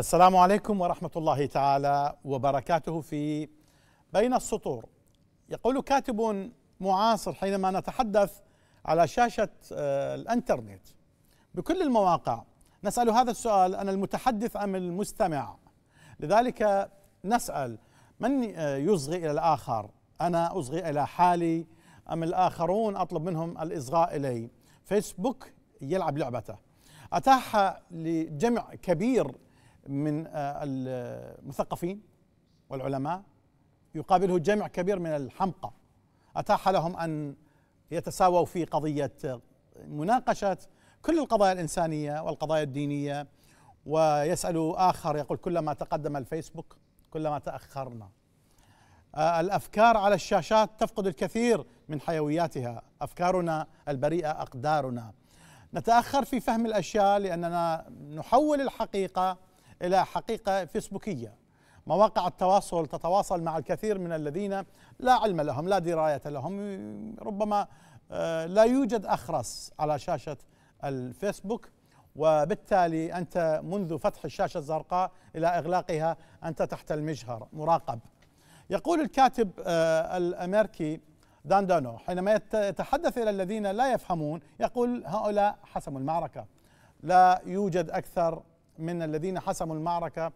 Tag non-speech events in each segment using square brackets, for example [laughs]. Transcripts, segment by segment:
السلام عليكم ورحمة الله تعالى وبركاته في بين السطور يقول كاتب معاصر حينما نتحدث على شاشة آه، الانترنت بكل المواقع نسأل هذا السؤال أنا المتحدث أم المستمع لذلك نسأل من آه، يصغي إلى الآخر أنا أصغي إلى حالي أم الآخرون أطلب منهم الإصغاء إلي فيسبوك يلعب لعبته أتاح لجمع كبير من آه، المثقفين والعلماء يقابله جمع كبير من الحمقى أتاح لهم أن يتساووا في قضية مناقشة كل القضايا الإنسانية والقضايا الدينية ويسأل آخر يقول كلما تقدم الفيسبوك كلما تأخرنا آه، الأفكار على الشاشات تفقد الكثير من حيوياتها أفكارنا البريئة أقدارنا نتأخر في فهم الأشياء لأننا نحول الحقيقة إلى حقيقة فيسبوكية مواقع التواصل تتواصل مع الكثير من الذين لا علم لهم لا دراية لهم ربما آه، لا يوجد أخرس على شاشة الفيسبوك وبالتالي أنت منذ فتح الشاشة الزرقاء إلى إغلاقها أنت تحت المجهر مراقب يقول الكاتب آه، الأمريكي دان دانو حينما يتحدث إلى الذين لا يفهمون يقول هؤلاء حسموا المعركة لا يوجد أكثر من الذين حسموا المعركة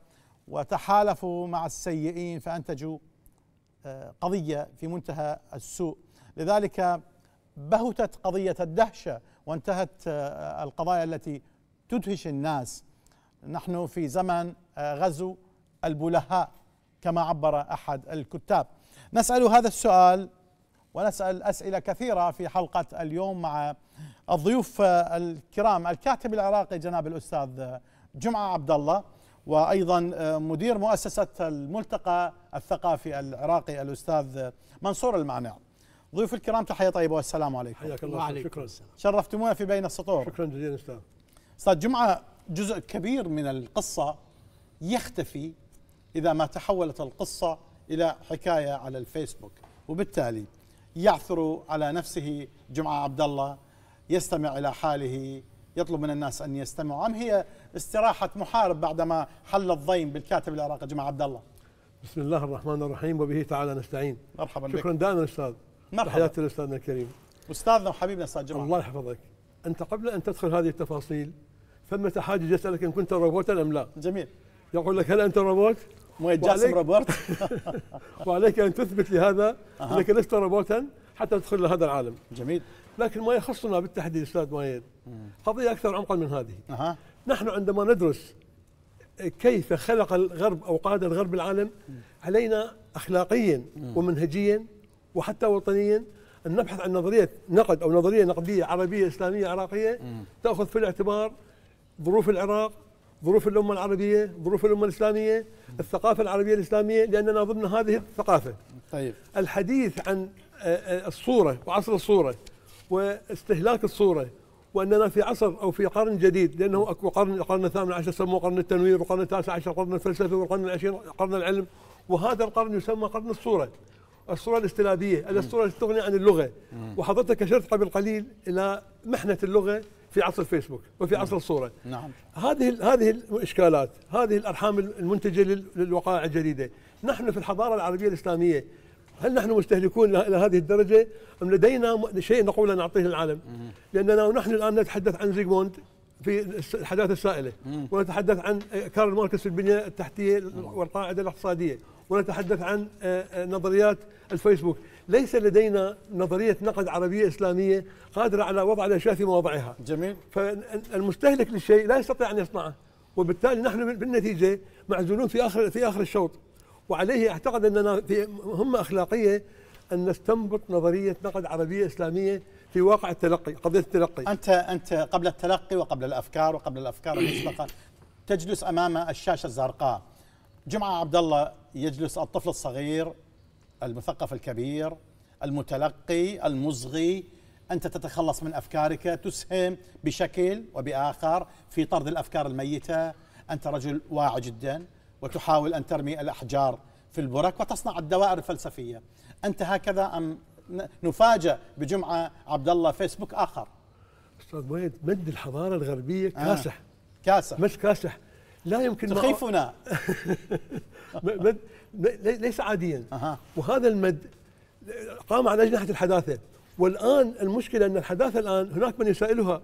وتحالفوا مع السيئين فأنتجوا آه، قضية في منتهى السوء لذلك بهتت قضية الدهشة وانتهت آه، القضايا التي تدهش الناس نحن في زمن آه، غزو البلهاء كما عبر أحد الكتاب نسأل هذا السؤال ونسأل أسئلة كثيرة في حلقة اليوم مع الضيوف الكرام الكاتب العراقي جناب الأستاذ جمعة عبد الله وأيضا آه، مدير مؤسسة الملتقى الثقافي العراقي الأستاذ منصور المعنع ضيوف الكرام تحية طيبة والسلام عليكم حياك الله وعليكم. شكرا شرفتمونا في بين السطور شكرا جزيلا أستاذ أستاذ جمعة جزء كبير من القصة يختفي إذا ما تحولت القصة إلى حكاية على الفيسبوك وبالتالي يعثر على نفسه جمعة عبد الله يستمع إلى حاله يطلب من الناس أن يستمعوا أم هي استراحة محارب بعدما حل الضيم بالكاتب العراقي جماعة عبد الله بسم الله الرحمن الرحيم وبه تعالى نستعين مرحبا شكرا بك. دائما أستاذ مرحبا تحياتي لأستاذنا الكريم أستاذنا وحبيبنا أستاذ جماعة الله يحفظك أنت قبل أن تدخل هذه التفاصيل ثمة حاجز يسألك إن كنت روبوتا أم لا جميل يقول لك هل أنت روبوت؟ مو جاسم روبوت [laughs] وعليك أن تثبت لهذا أنك لست روبوتا حتى تدخل لهذا العالم جميل لكن ما يخصنا بالتحديد استاذ مايد قضيه اكثر عمقا من هذه أه. نحن عندما ندرس كيف خلق الغرب او قاد الغرب العالم علينا اخلاقيا ومنهجيا وحتى وطنيا ان نبحث عن نظريه نقد او نظريه نقديه عربيه اسلاميه عراقيه تاخذ في الاعتبار ظروف العراق ظروف الامه العربيه، ظروف الامه الاسلاميه، الثقافه العربيه الاسلاميه لاننا ضمن هذه الثقافه. طيب الحديث عن آه، آه، الصوره وعصر الصوره واستهلاك الصورة وأننا في عصر أو في قرن جديد لأنه أكو قرن القرن الثامن عشر سموه قرن التنوير والقرن التاسع عشر قرن الفلسفة والقرن العشرين قرن العلم وهذا القرن يسمى قرن الصورة الصورة الاستلابيه الصورة التي تغني عن اللغة وحضرتك أشرت قبل قليل إلى محنة اللغة في عصر فيسبوك وفي عصر الصورة نعم هذه هذه الإشكالات هذه الأرحام المنتجة للوقائع الجديدة نحن في الحضارة العربية الإسلامية هل نحن مستهلكون الى هذه الدرجه ام لدينا شيء نقول نعطيه للعالم؟ لاننا نحن الان نتحدث عن زيغموند في الحداثه السائله ونتحدث عن آه، كارل ماركس في البنيه التحتيه والقاعده الاقتصاديه ونتحدث عن آه، آه، نظريات الفيسبوك ليس لدينا نظريه نقد عربيه اسلاميه قادره على وضع الاشياء في مواضعها جميل فالمستهلك للشيء لا يستطيع ان يصنعه وبالتالي نحن بالنتيجه معزولون في اخر في اخر الشوط وعليه اعتقد اننا في مهمه اخلاقيه ان نستنبط نظريه نقد عربيه اسلاميه في واقع التلقي قضيه التلقي انت انت قبل التلقي وقبل الافكار وقبل الافكار المسبقه تجلس امام الشاشه الزرقاء جمعه عبد الله يجلس الطفل الصغير المثقف الكبير المتلقي المصغي انت تتخلص من افكارك تسهم بشكل وباخر في طرد الافكار الميته انت رجل واعي جدا وتحاول أن ترمي الأحجار في البرك وتصنع الدوائر الفلسفية أنت هكذا أم نفاجأ بجمعة عبد الله فيسبوك آخر أستاذ وين مد الحضارة الغربية آه. كاسح آه. كاسح مش كاسح لا يمكن تخيفنا [laughs] مد ليس عاديا أه. وهذا المد قام على أجنحة الحداثة والآن المشكلة أن الحداثة الآن هناك من يسائلها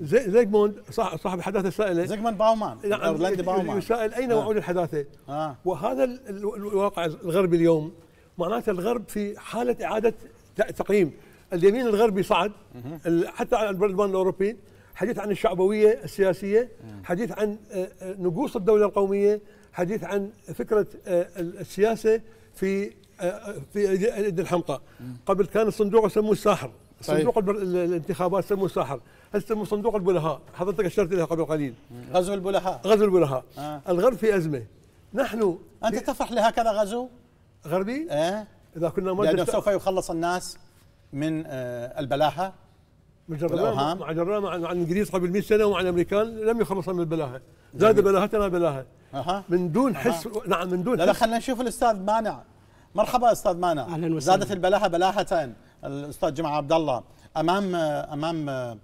زيجموند صاحب الحداثه السائله زيجموند باومان نعم، الايرلندي باومان يسال اين آه. وعود الحداثه؟ آه. وهذا الواقع الغربي اليوم معناته الغرب في حاله اعاده تقييم اليمين الغربي صعد حتى على البرلمان الاوروبي حديث عن الشعبويه السياسيه حديث عن آه، آه، نقوص الدوله القوميه حديث عن فكره آه، السياسه في في اليد الحمقاء قبل كان الصندوق يسموه الساحر صندوق البر... الانتخابات سموه ساحر هل سموه صندوق البلهاء حضرتك اشرت لها قبل قليل غزو البلهاء غزو البلهاء آه. الغرب في ازمه نحن انت تفرح لهكذا غزو غربي؟ ايه اذا كنا ما لانه سوف يخلص الناس من آه البلاهه جربناه مع جربناه مع, الانجليز قبل 100 سنه ومع الامريكان لم يخلصنا من البلاهه زاد بلاهتنا بلاهه اها من دون أه. حس نعم من دون لا لا خلينا نشوف الاستاذ مانع مرحبا استاذ مانع اهلا وسهلا زادت البلاهه بلاهه الاستاذ جمعه عبد الله امام امام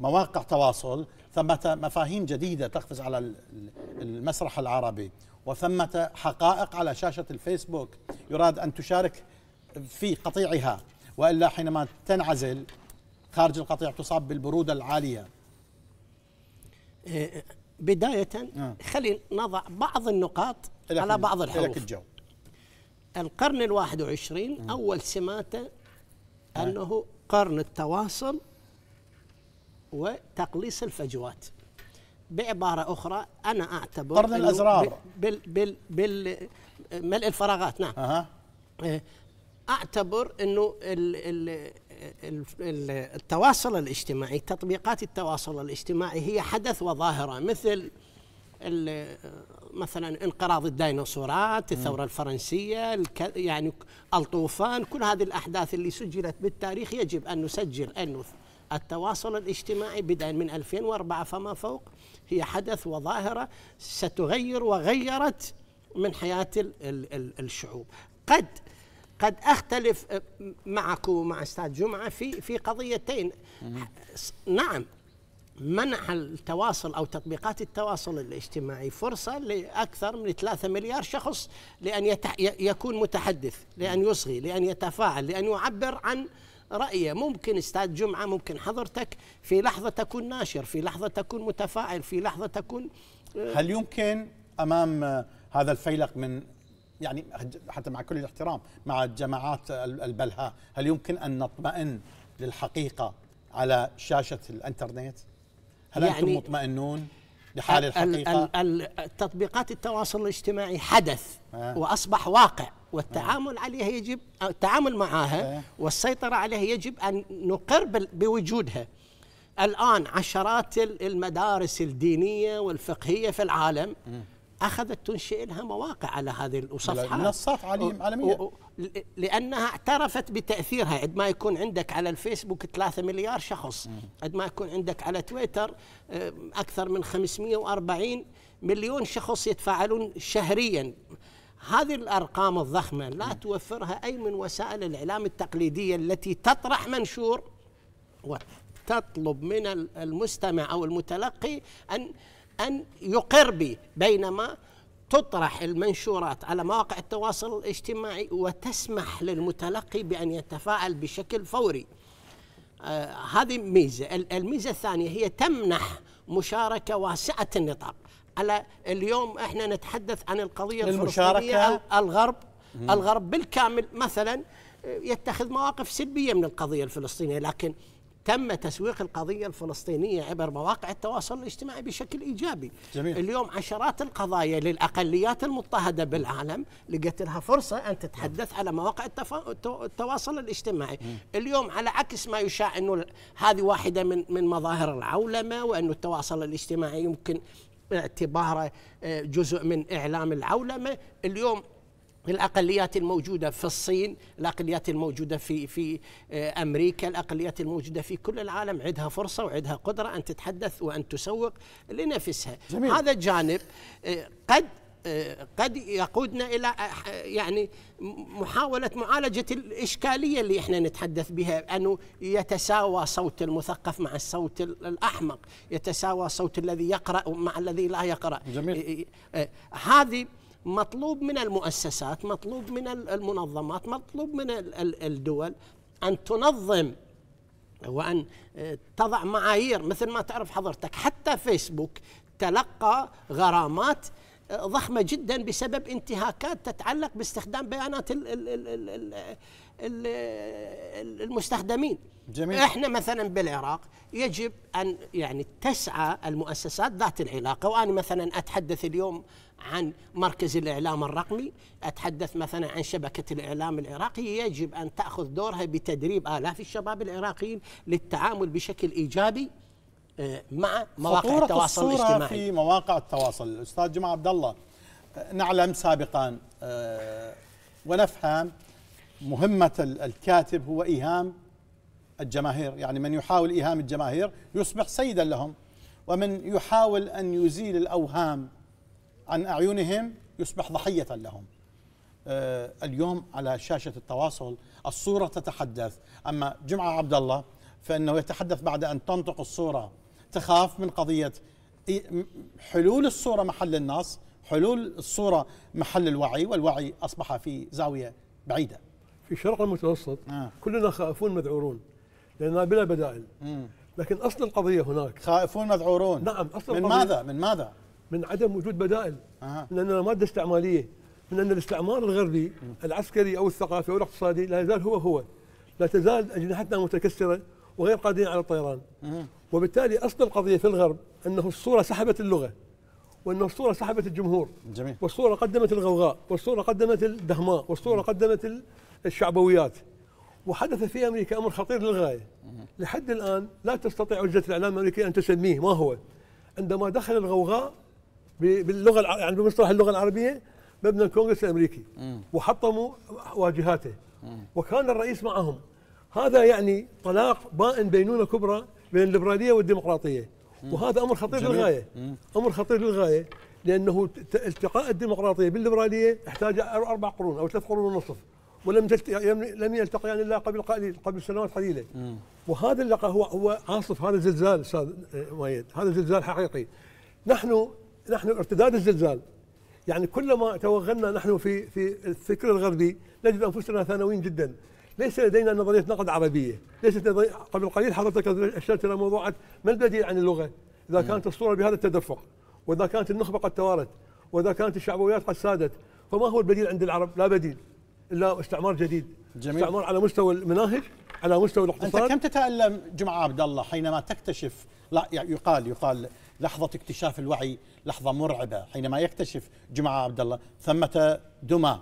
مواقع تواصل ثمة مفاهيم جديدة تقفز على المسرح العربي وثمة حقائق على شاشة الفيسبوك يراد أن تشارك في قطيعها وإلا حينما تنعزل خارج القطيع تصاب بالبرودة العالية بداية آه. خلي نضع بعض النقاط على بعض الحروف الجو القرن الواحد وعشرين آه. أول سماته آه. أنه قرن التواصل وتقليص الفجوات بعبارة أخرى أنا أعتبر قرن الأزرار بال بال بال ملء الفراغات نعم أه. أعتبر أنه ال ال التواصل الاجتماعي تطبيقات التواصل الاجتماعي هي حدث وظاهرة مثل مثلا انقراض الديناصورات الثورة الفرنسية الك... يعني الطوفان كل هذه الأحداث اللي سجلت بالتاريخ يجب أن نسجل أنه التواصل الاجتماعي بدءا من 2004 فما فوق هي حدث وظاهرة ستغير وغيرت من حياة الـ الـ الشعوب قد قد اختلف معك ومع استاذ جمعه في في قضيتين نعم منح التواصل أو تطبيقات التواصل الاجتماعي فرصة لأكثر من 3 مليار شخص لأن يتح يكون متحدث لأن يصغي لأن يتفاعل لأن يعبر عن رأيه ممكن استاذ جمعة ممكن حضرتك في لحظة تكون ناشر في لحظة تكون متفاعل في لحظة تكون آه، هل يمكن أمام هذا الفيلق من يعني حتى مع كل الاحترام مع الجماعات البلهاء هل يمكن أن نطمئن للحقيقة على شاشة الانترنت؟ هل يعني أنتم مطمئنون لحال الحقيقة؟ التطبيقات التواصل الاجتماعي حدث آه. وأصبح واقع والتعامل آه. عليها يجب التعامل معها آه. والسيطرة عليها يجب أن نقر بوجودها الآن عشرات المدارس الدينية والفقهية في العالم آه. أخذت تنشئ لها مواقع على هذه الصفحات منصات عالمية لانها اعترفت بتاثيرها عندما ما يكون عندك على الفيسبوك 3 مليار شخص عندما ما يكون عندك على تويتر آه، اكثر من 540 مليون شخص يتفاعلون شهريا هذه الارقام الضخمه لا توفرها اي من وسائل الاعلام التقليديه التي تطرح منشور وتطلب من المستمع او المتلقي ان ان يقر به بينما تطرح المنشورات على مواقع التواصل الاجتماعي وتسمح للمتلقي بأن يتفاعل بشكل فوري آه هذه ميزة الميزة الثانية هي تمنح مشاركة واسعة النطاق على اليوم احنا نتحدث عن القضية الفلسطينية الغرب الغرب بالكامل مثلا آه، يتخذ مواقف سلبية من القضية الفلسطينية لكن تم تسويق القضية الفلسطينية عبر مواقع التواصل الاجتماعي بشكل إيجابي جميل. اليوم عشرات القضايا للأقليات المضطهدة بالعالم لقت لها فرصة أن تتحدث على مواقع التواصل الاجتماعي اليوم على عكس ما يشاع أنه هذه واحدة من, من مظاهر العولمة وأنه التواصل الاجتماعي يمكن اعتباره آه، جزء من إعلام العولمة اليوم الاقليات الموجوده في الصين، الاقليات الموجوده في في آه، امريكا، الاقليات الموجوده في كل العالم عندها فرصه وعندها قدره ان تتحدث وان تسوق لنفسها. جميل. هذا جانب آه، قد آه، قد يقودنا الى يعني محاوله معالجه الاشكاليه اللي احنا نتحدث بها انه يتساوى صوت المثقف مع الصوت الاحمق، يتساوى صوت الذي يقرا مع الذي لا يقرا. جميل. هذه مطلوب من المؤسسات مطلوب من المنظمات مطلوب من الدول أن تنظم وأن آه، تضع معايير مثل ما تعرف حضرتك حتى فيسبوك تلقى غرامات آه، ضخمة جدا بسبب انتهاكات تتعلق باستخدام بيانات المستخدمين جميل. احنا مثلا بالعراق يجب ان يعني تسعى المؤسسات ذات العلاقه وانا مثلا اتحدث اليوم عن مركز الاعلام الرقمي، اتحدث مثلا عن شبكه الاعلام العراقي يجب ان تاخذ دورها بتدريب الاف الشباب العراقيين للتعامل بشكل ايجابي آه، مع مواقع التواصل الاجتماعي في مواقع التواصل الاستاذ جمع عبد الله آه، نعلم سابقا آه، ونفهم مهمه الكاتب هو ايهام الجماهير يعني من يحاول إيهام الجماهير يصبح سيدا لهم ومن يحاول أن يزيل الأوهام عن أعينهم يصبح ضحية لهم آه، اليوم على شاشة التواصل الصورة تتحدث أما جمعة عبد الله فإنه يتحدث بعد أن تنطق الصورة تخاف من قضية حلول الصورة محل النص حلول الصورة محل الوعي والوعي أصبح في زاوية بعيدة في الشرق المتوسط آه. كلنا خائفون مذعورون لانها بلا بدائل مم. لكن اصل القضيه هناك خائفون مذعورون نعم اصل من ماذا من ماذا من عدم وجود بدائل أه. من اننا ماده استعماريه من ان الاستعمار الغربي مم. العسكري او الثقافي او الاقتصادي لا يزال هو هو لا تزال اجنحتنا متكسره وغير قادرين على الطيران مم. وبالتالي اصل القضيه في الغرب انه الصوره سحبت اللغه وانه الصوره سحبت الجمهور جميل والصوره قدمت الغوغاء والصوره قدمت الدهماء والصوره مم. قدمت الشعبويات وحدث في امريكا امر خطير للغايه لحد الان لا تستطيع وجهه الاعلام الامريكيه ان تسميه ما هو عندما دخل الغوغاء باللغه يعني بمصطلح اللغه العربيه مبنى الكونغرس الامريكي وحطموا واجهاته وكان الرئيس معهم هذا يعني طلاق بائن بينونه كبرى بين الليبراليه والديمقراطيه وهذا امر خطير جميل. للغايه امر خطير للغايه لانه التقاء الديمقراطيه بالليبراليه احتاج اربع قرون او ثلاث قرون ونصف ولم لم يلتقيان الا قبل قليل قبل سنوات قليله وهذا اللقاء هو هو عاصف هذا الزلزال استاذ آه، مؤيد هذا زلزال حقيقي نحن نحن ارتداد الزلزال يعني كلما توغلنا نحن في في الفكر الغربي نجد انفسنا ثانويين جدا ليس لدينا نظريه نقد عربيه ليست قبل قليل حضرتك اشرت الى موضوع ما البديل عن اللغه اذا كانت الصوره بهذا التدفق واذا كانت النخبه قد توارت واذا كانت الشعبويات قد سادت فما هو البديل عند العرب لا بديل الا استعمار جديد جميل. استعمار على مستوى المناهج على مستوى الاقتصاد انت كم تتالم جمعه عبد الله حينما تكتشف لا يقال يقال لحظه اكتشاف الوعي لحظه مرعبه حينما يكتشف جمعه عبد الله ثمه دمى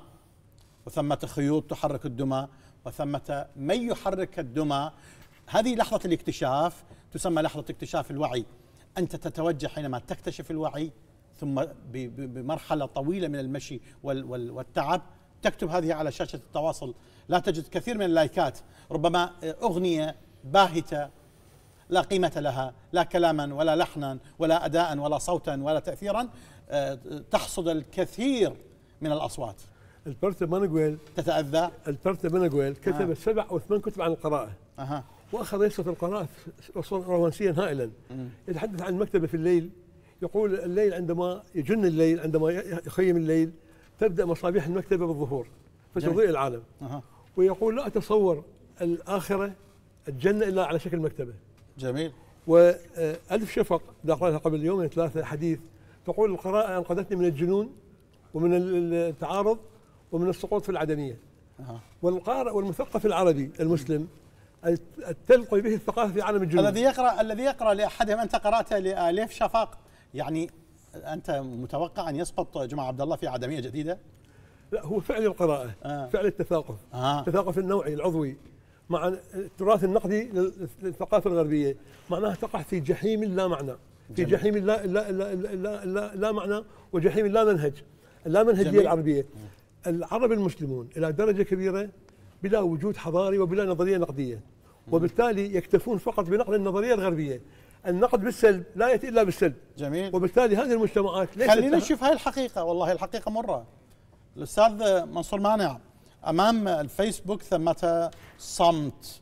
وثمه خيوط تحرك الدمى وثمه من يحرك الدمى هذه لحظه الاكتشاف تسمى لحظه اكتشاف الوعي انت تتوجه حينما تكتشف الوعي ثم بمرحله طويله من المشي والتعب تكتب هذه على شاشه التواصل لا تجد كثير من اللايكات ربما آه، اغنيه باهته لا قيمه لها لا كلاما ولا لحنا ولا اداء ولا صوتا ولا تاثيرا آه، تحصد الكثير من الاصوات البرتا مانجويل تتاذى البرتا مانجويل آه. كتب آه. سبع او ثمان كتب عن القراءه اها واخذ يصف القراءه رومانسيا هائلا يتحدث عن المكتبه في الليل يقول الليل عندما يجن الليل عندما يخيم الليل تبدا مصابيح المكتبه بالظهور فتضيء العالم أه. ويقول لا اتصور الاخره الجنه الا على شكل مكتبه جميل والف آه، شفق قراتها قبل يومين ثلاثه حديث تقول القراءه انقذتني من الجنون ومن التعارض ومن السقوط في العدميه أه. والقارئ والمثقف العربي المسلم تلقي به الثقافه في عالم الجنون الذي يقرا الذي يقرا لاحدهم انت قراته لالف شفق يعني انت متوقع ان يسقط جمع عبد الله في عدميه جديده؟ لا هو فعل القراءه آه. فعل التثاقف آه. التثاقف النوعي العضوي مع التراث النقدي للثقافه الغربيه معناها تقع في جحيم لا معنى في جميل. جحيم لا لا لا لا, لا, لا معنى وجحيم لا منهج لا منهجيه العربيه آه. العرب المسلمون الى درجه كبيره بلا وجود حضاري وبلا نظريه نقديه وبالتالي يكتفون فقط بنقل النظريه الغربيه النقد بالسلب لا ياتي الا بالسلب جميل وبالتالي هذه المجتمعات خلينا نشوف هاي الحقيقه والله الحقيقه مره الاستاذ منصور مانع امام الفيسبوك ثمه صمت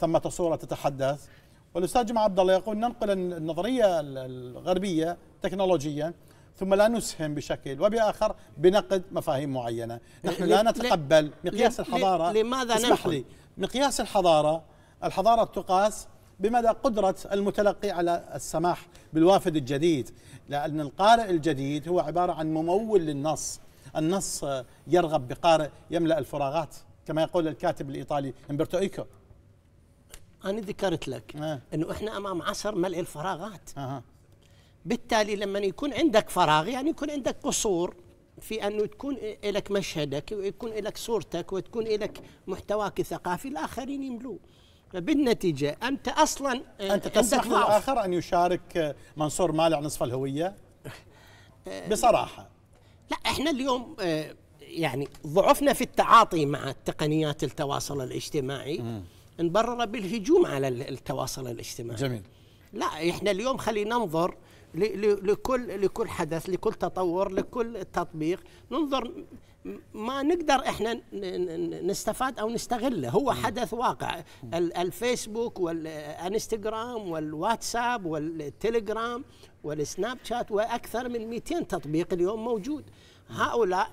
ثمه صوره تتحدث والاستاذ جمع عبد الله يقول ننقل النظريه الغربيه تكنولوجيا ثم لا نسهم بشكل وبآخر بنقد مفاهيم معينة نحن لا نتقبل مقياس الحضارة لماذا اسمح لي مقياس الحضارة الحضارة تقاس بمدى قدرة المتلقي على السماح بالوافد الجديد لأن القارئ الجديد هو عبارة عن ممول للنص النص يرغب بقارئ يملأ الفراغات كما يقول الكاتب الإيطالي أمبرتو إيكو أنا ذكرت لك آه. أنه إحنا أمام عصر ملء الفراغات آه. بالتالي لما يكون عندك فراغ يعني يكون عندك قصور في أنه تكون لك مشهدك ويكون لك صورتك وتكون لك محتواك الثقافي الآخرين يملوه بالنتيجة أنت أصلا آه، أنت تسمح للآخر أن يشارك آه، منصور مالع نصف الهوية آه، بصراحة لا احنا اليوم يعني ضعفنا في التعاطي مع تقنيات التواصل الاجتماعي نبرره بالهجوم على التواصل الاجتماعي جميل لا احنا اليوم خلينا ننظر لكل لكل حدث لكل تطور لكل تطبيق ننظر ما نقدر احنا نستفاد او نستغله هو نعم. حدث واقع نعم. الفيسبوك والانستغرام والواتساب والتليجرام والسناب شات واكثر من 200 تطبيق اليوم موجود نعم. هؤلاء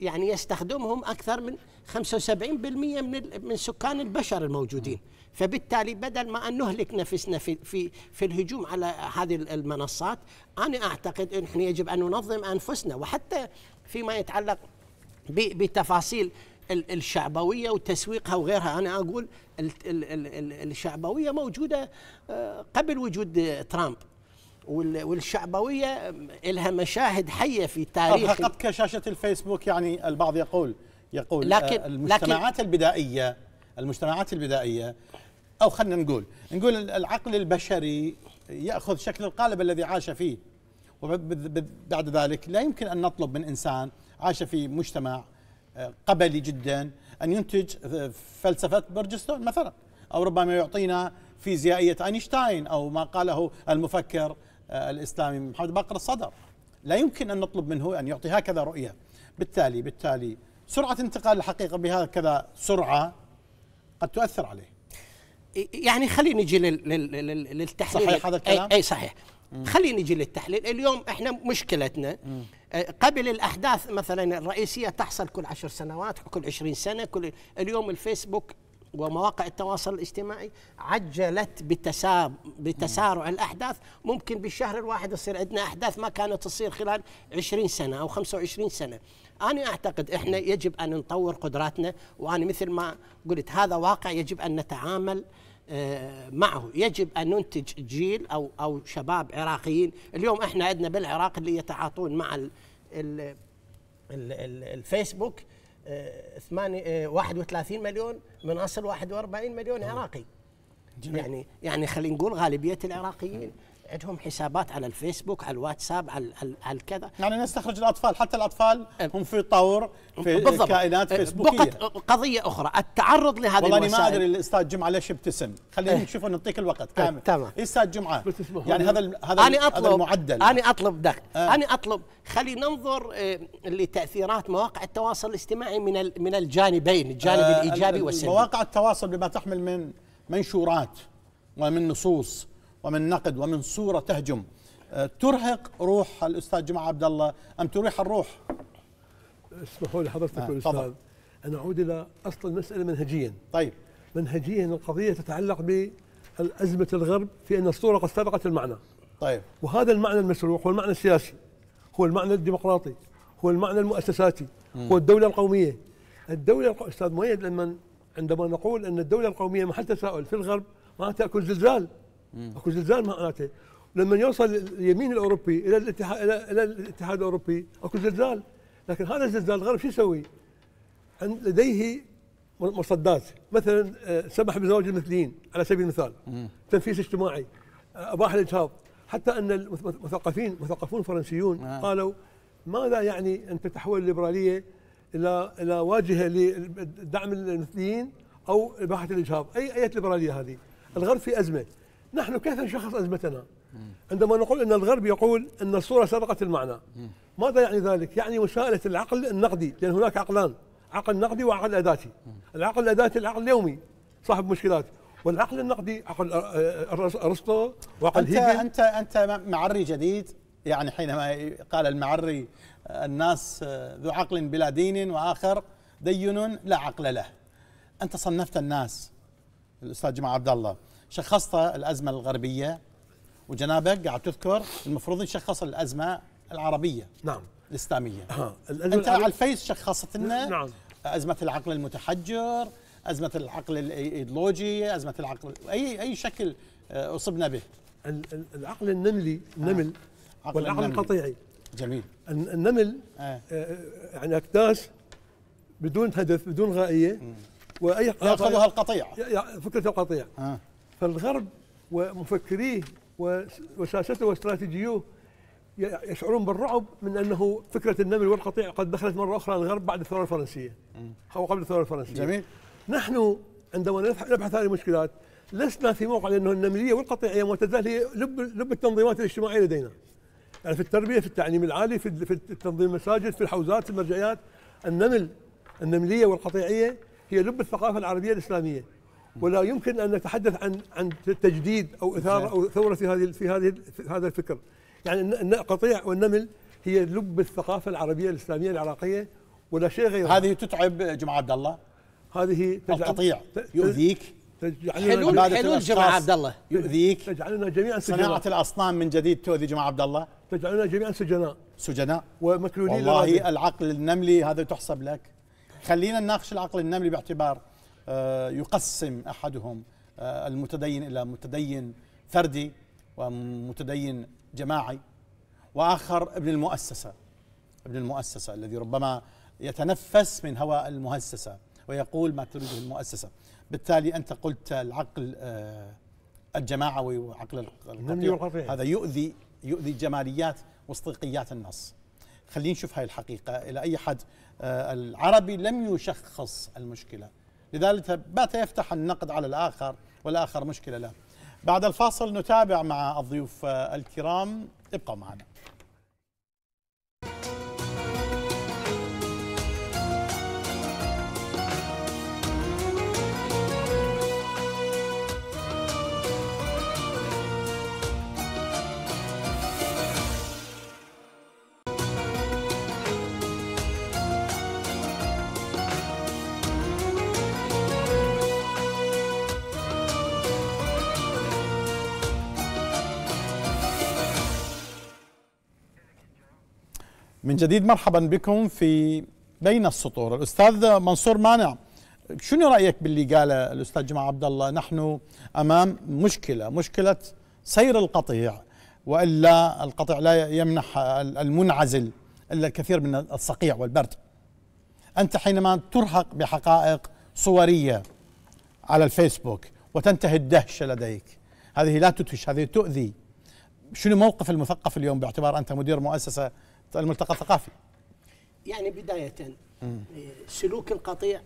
يعني يستخدمهم اكثر من 75% من من سكان البشر الموجودين فبالتالي بدل ما ان نهلك نفسنا في في في الهجوم على هذه المنصات انا اعتقد ان احنا يجب ان ننظم انفسنا وحتى فيما يتعلق بتفاصيل الشعبويه وتسويقها وغيرها انا اقول الشعبويه موجوده آه، قبل وجود ترامب والشعبويه لها مشاهد حيه في تاريخ فقط كشاشه الفيسبوك يعني البعض يقول يقول آه، لكن المجتمعات لكن البدائيه المجتمعات البدائيه او خلينا نقول نقول العقل البشري ياخذ شكل القالب الذي عاش فيه وبعد ذلك لا يمكن ان نطلب من انسان عاش في مجتمع آه، قبلي جدا أن ينتج آه، فلسفة برجستون مثلا أو ربما يعطينا فيزيائية أينشتاين أو ما قاله المفكر آه، الإسلامي محمد باقر الصدر لا يمكن أن نطلب منه أن يعطي هكذا رؤية بالتالي بالتالي سرعة انتقال الحقيقة بهكذا سرعة قد تؤثر عليه يعني خلينا نجي للتحليل صحيح هذا الكلام؟ أي, أي صحيح خلينا نجي للتحليل اليوم احنا مشكلتنا آه، قبل الاحداث مثلا الرئيسيه تحصل كل عشر سنوات كل عشرين سنه كل اليوم الفيسبوك ومواقع التواصل الاجتماعي عجلت بتساب بتسارع الأحداث ممكن بالشهر الواحد يصير عندنا أحداث ما كانت تصير خلال 20 سنة أو 25 سنة أنا أعتقد إحنا يجب أن نطور قدراتنا وأنا مثل ما قلت هذا واقع يجب أن نتعامل معه يجب أن ننتج جيل أو, أو شباب عراقيين اليوم إحنا عندنا بالعراق اللي يتعاطون مع الـ الـ الـ الـ الفيسبوك 31 آه، آه، مليون من أصل 41 مليون عراقي يعني يعني خلينا نقول غالبية العراقيين عندهم حسابات على الفيسبوك على الواتساب على على الكذا يعني نستخرج الاطفال حتى الاطفال هم في طور في بالضبط. كائنات فيسبوكيه بقت قضيه اخرى التعرض لهذه والله الوسائل والله ما ادري الاستاذ جمعه ليش يبتسم خلينا اه نشوف نعطيك الوقت كامل اه تمام إيه استاذ جمعه يعني هذا هذا أنا أطلب المعدل انا اطلب دك اه انا اطلب خلي ننظر آه، لتاثيرات مواقع التواصل الاجتماعي من من الجانبين الجانب آه، الايجابي والسلبي مواقع التواصل بما تحمل من منشورات ومن نصوص ومن نقد ومن صورة تهجم أه، ترهق روح الأستاذ جمعة عبد الله أم تريح الروح اسمحوا لي حضرتك آه الأستاذ أن أعود إلى أصل المسألة منهجيا طيب منهجيا القضية تتعلق بأزمة الغرب في أن الصورة قد سبقت المعنى طيب وهذا المعنى المشروع هو المعنى السياسي هو المعنى الديمقراطي هو المعنى المؤسساتي هو الدولة القومية الدولة أستاذ مؤيد لما عندما نقول أن الدولة القومية محل تساؤل في الغرب ما تأكل زلزال اكو زلزال معناته لما يوصل اليمين الاوروبي الى الاتحاد الى, الاتحاد الاوروبي اكو زلزال لكن هذا الزلزال الغرب شو يسوي؟ لديه مصدات مثلا آه، سمح بزواج المثليين على سبيل المثال تنفيذ اجتماعي آه، اباح الاجهاض حتى ان المثقفين مثقفون فرنسيون نعم. قالوا ماذا يعني ان تتحول الليبراليه الى الى واجهه لدعم المثليين او اباحه الاجهاض اي اي ليبراليه هذه الغرب في ازمه نحن كيف نشخص أزمتنا عندما نقول أن الغرب يقول أن الصورة سبقت المعنى ماذا يعني ذلك؟ يعني وسائلة العقل النقدي لأن هناك عقلان عقل نقدي وعقل أداتي العقل الأداتي العقل اليومي صاحب مشكلات والعقل النقدي عقل أرسطو وعقل أنت هيجل أنت أنت معري جديد يعني حينما قال المعري الناس ذو عقل بلا دين وآخر دين لا عقل له أنت صنفت الناس الأستاذ جمال عبد الله شخصت الازمه الغربيه وجنابك قاعد تذكر المفروض نشخص الازمه العربيه نعم الاسلاميه آه. انت على الفيس شخصت لنا نعم. ازمه العقل المتحجر ازمه العقل الإيدولوجي ازمه العقل اي اي شكل آه، اصبنا به العقل النملي آه. النمل آه. والعقل القطيعي جميل النمل آه. يعني اكداس بدون هدف بدون غائيه واي ياخذها القطيع فكره القطيع آه. فالغرب ومفكريه وساسته واستراتيجيوه يشعرون بالرعب من انه فكره النمل والقطيع قد دخلت مره اخرى الغرب بعد الثوره الفرنسيه او قبل الثوره الفرنسيه جميل نحن عندما نبحث عن المشكلات لسنا في موقع انه النمليه والقطيعيه معتزله هي لب لب التنظيمات الاجتماعيه لدينا يعني في التربيه في التعليم العالي في في تنظيم المساجد في الحوزات في المرجعيات النمل النمليه والقطيعيه هي لب الثقافه العربيه الاسلاميه ولا يمكن ان نتحدث عن عن تجديد او اثاره نعم. او ثوره في هذه في هذه في هذا الفكر يعني قطيع والنمل هي لب الثقافه العربيه الاسلاميه العراقيه ولا شيء غيره هذه تتعب جماعه عبد الله هذه القطيع يؤذيك حلول حلول جماعة عبد الله يؤذيك تجعلنا جميعا سجناء صناعة الأصنام من جديد تؤذي جماعة عبد الله تجعلنا جميعا سجناء سجناء ومكلولين والله العقل النملي هذا تحسب لك خلينا نناقش العقل النملي باعتبار آه، يقسم احدهم آه، المتدين الى متدين فردي ومتدين جماعي واخر ابن المؤسسه ابن المؤسسه الذي ربما يتنفس من هواء المؤسسه ويقول ما تريده المؤسسه بالتالي انت قلت العقل آه، الجماعوي وعقل القطيع هذا يؤذي يؤذي جماليات وصديقيات النص خلينا نشوف هاي الحقيقه الى اي حد العربي لم يشخص المشكله لذلك بات يفتح النقد على الآخر والآخر مشكلة له بعد الفاصل نتابع مع الضيوف الكرام ابقوا معنا من جديد مرحبا بكم في بين السطور الاستاذ منصور مانع شنو رايك باللي قاله الاستاذ جمعه عبد الله نحن امام مشكله مشكله سير القطيع والا القطيع لا يمنح المنعزل الا الكثير من الصقيع والبرد انت حينما ترهق بحقائق صوريه على الفيسبوك وتنتهي الدهشه لديك هذه لا تدهش هذه تؤذي شنو موقف المثقف اليوم باعتبار انت مدير مؤسسه الملتقى الثقافي يعني بداية سلوك القطيع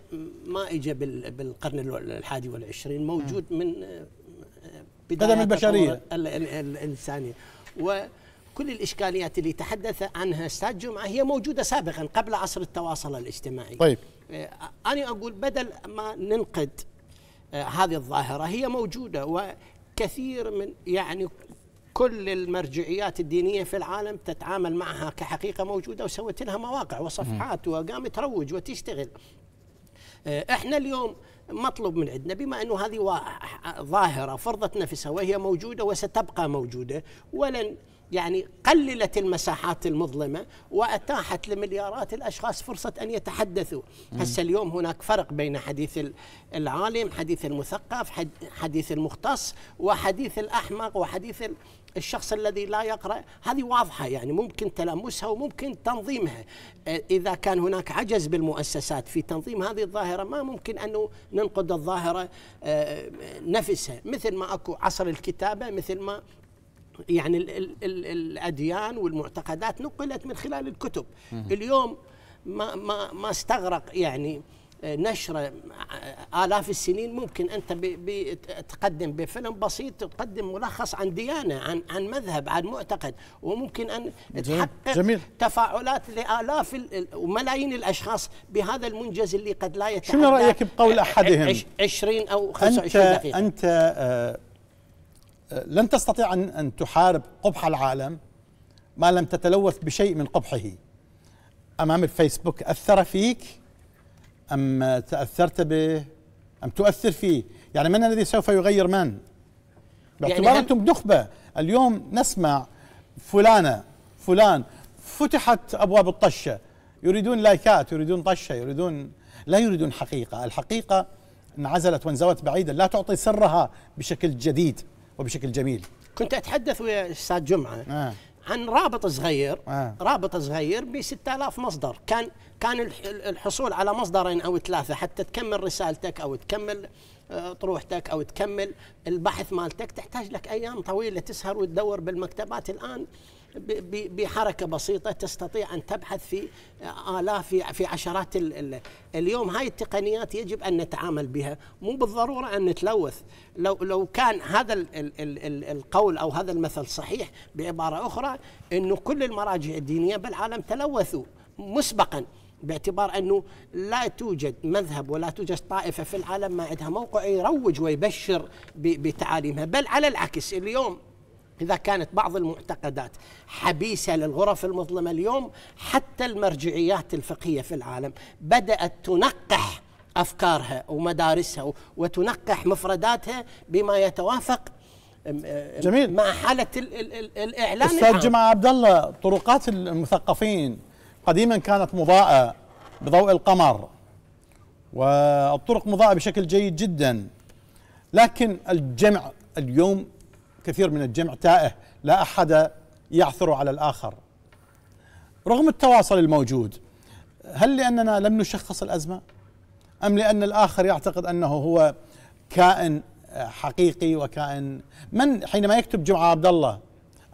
ما اجى بالقرن الحادي والعشرين موجود من بداية من البشرية الإنسانية وكل الإشكاليات اللي تحدث عنها أستاذ جمعة هي موجودة سابقا قبل عصر التواصل الاجتماعي طيب آه، أنا أقول بدل ما ننقد آه، هذه الظاهرة هي موجودة وكثير من يعني كل المرجعيات الدينيه في العالم تتعامل معها كحقيقه موجوده وسوت لها مواقع وصفحات وقامت تروج وتشتغل آه، احنا اليوم مطلوب من عندنا بما انه هذه ظاهره فرضت نفسها وهي موجوده وستبقى موجوده ولن يعني قللت المساحات المظلمه واتاحت لمليارات الاشخاص فرصه ان يتحدثوا هسه اليوم هناك فرق بين حديث العالم حديث المثقف حديث المختص وحديث الاحمق وحديث الشخص الذي لا يقرأ هذه واضحة يعني ممكن تلامسها وممكن تنظيمها آه، إذا كان هناك عجز بالمؤسسات في تنظيم هذه الظاهرة ما ممكن أنه ننقد الظاهرة آه، نفسها مثل ما أكو عصر الكتابة مثل ما يعني الـ الـ الـ الأديان والمعتقدات نقلت من خلال الكتب اليوم ما, ما, ما استغرق يعني نشر الاف السنين ممكن انت تقدم بفيلم بسيط تقدم ملخص عن ديانه عن عن مذهب عن معتقد وممكن ان جميل. تحقق جميل. تفاعلات لالاف وملايين الاشخاص بهذا المنجز اللي قد لا يتعدى شنو رايك بقول احدهم 20 او 25 أنت دقيقه انت آه، آه، لن تستطيع ان ان تحارب قبح العالم ما لم تتلوث بشيء من قبحه امام الفيسبوك اثر فيك أم تأثرت به أم تؤثر فيه يعني من الذي سوف يغير من يعني باعتبار يعني أنتم نخبة اليوم نسمع فلانة فلان فتحت أبواب الطشة يريدون لايكات يريدون طشة يريدون لا يريدون حقيقة الحقيقة انعزلت وانزوت بعيدا لا تعطي سرها بشكل جديد وبشكل جميل كنت أتحدث ويا أستاذ جمعة آه. عن رابط صغير آه. رابط صغير ب 6000 مصدر كان كان الحصول على مصدرين او ثلاثه حتى تكمل رسالتك او تكمل آه، طروحتك او تكمل البحث مالتك تحتاج لك ايام طويله تسهر وتدور بالمكتبات الان بحركه بسيطه تستطيع ان تبحث في الاف في عشرات اليوم هاي التقنيات يجب ان نتعامل بها مو بالضروره ان نتلوث لو لو كان هذا الـ الـ الـ القول او هذا المثل صحيح بعباره اخرى انه كل المراجع الدينيه بالعالم تلوثوا مسبقا باعتبار انه لا توجد مذهب ولا توجد طائفه في العالم ما عندها موقع يروج ويبشر بتعاليمها بل على العكس اليوم إذا كانت بعض المعتقدات حبيسة للغرف المظلمة اليوم حتى المرجعيات الفقهية في العالم بدأت تنقح أفكارها ومدارسها وتنقح مفرداتها بما يتوافق جميل مع حالة الـ الـ الـ الإعلان أستاذ جمعة عبد الله طرقات المثقفين قديما كانت مضاءة بضوء القمر والطرق مضاءة بشكل جيد جدا لكن الجمع اليوم كثير من الجمع تائه لا أحد يعثر على الآخر رغم التواصل الموجود هل لأننا لم نشخص الأزمة أم لأن الآخر يعتقد أنه هو كائن حقيقي وكائن من حينما يكتب جمعة عبد الله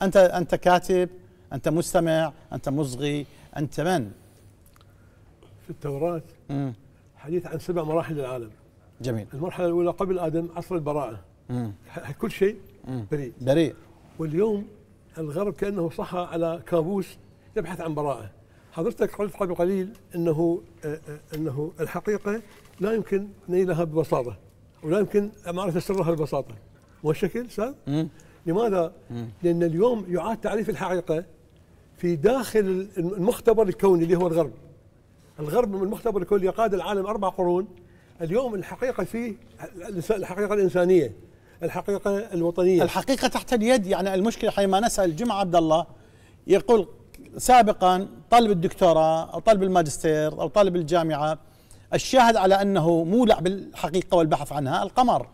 أنت أنت كاتب أنت مستمع أنت مصغي أنت من في التوراة حديث عن سبع مراحل العالم جميل المرحلة الأولى قبل آدم عصر البراءة كل شيء بريء بريء واليوم الغرب كانه صحى على كابوس يبحث عن براءه حضرتك قلت قبل قليل انه آه، آه، انه الحقيقه لا يمكن نيلها ببساطه ولا يمكن معرفه سرها ببساطه مو الشكل استاذ؟ لماذا؟ مم. لان اليوم يعاد تعريف الحقيقه في داخل المختبر الكوني اللي هو الغرب. الغرب من المختبر الكوني قاد العالم اربع قرون اليوم الحقيقه فيه الحقيقه الانسانيه الحقيقه الوطنيه الحقيقه تحت اليد يعني المشكله حينما نسال جمع عبد الله يقول سابقا طالب الدكتوراه او طالب الماجستير او طالب الجامعه الشاهد على انه مولع بالحقيقه والبحث عنها القمر